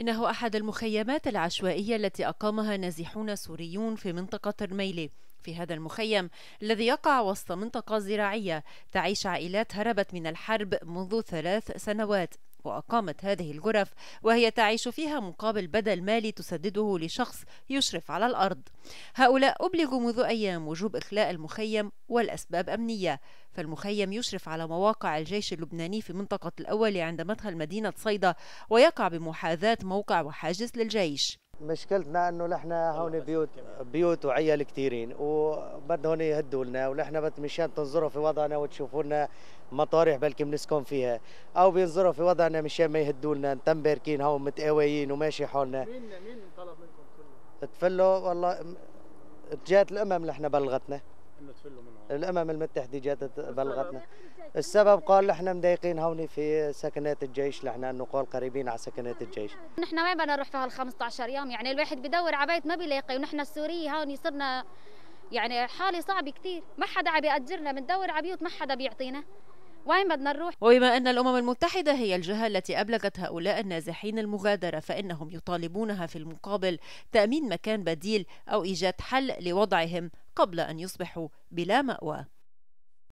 إنه أحد المخيمات العشوائية التي أقامها نازحون سوريون في منطقة الرميلة في هذا المخيم الذي يقع وسط منطقة زراعية تعيش عائلات هربت من الحرب منذ ثلاث سنوات وأقامت هذه الجرف وهي تعيش فيها مقابل بدل مالي تسدده لشخص يشرف على الأرض هؤلاء أبلغوا منذ أيام وجوب إخلاء المخيم والأسباب أمنية فالمخيم يشرف على مواقع الجيش اللبناني في منطقة الأول عند مدخل مدينة صيدا ويقع بمحاذاة موقع وحاجز للجيش مشكلتنا انه نحن هون بيوت بيوت وعيال كثيرين وبدهم هون يهدوا لنا ونحن مشان تنظروا في وضعنا وتشوفوا لنا مطارح بلكي بنسكن فيها او بينظروا في وضعنا مشان ما يهدوا لنا نتم باركين هون متقاويين وماشي حولنا مين مين طلب منكم تفلوا؟ تفلوا والله جات الامم نحن بلغتنا الامم المتحدة جات بلغتنا السبب قال احنا مضايقين هوني في سكنات الجيش لحنا قال قريبين على سكنات الجيش نحن وين بدنا نروح في هال 15 يوم يعني الواحد بدور على بيت ما بيلاقي ونحن السورية هوني صرنا يعني حالة صعبة كثير ما حدا عم بيأجرنا بندور على بيوت ما حدا بيعطينا وين بدنا نروح؟ وبما أن الأمم المتحدة هي الجهة التي أبلغت هؤلاء النازحين المغادرة فإنهم يطالبونها في المقابل تأمين مكان بديل أو إيجاد حل لوضعهم قبل أن يصبحوا بلا مأوى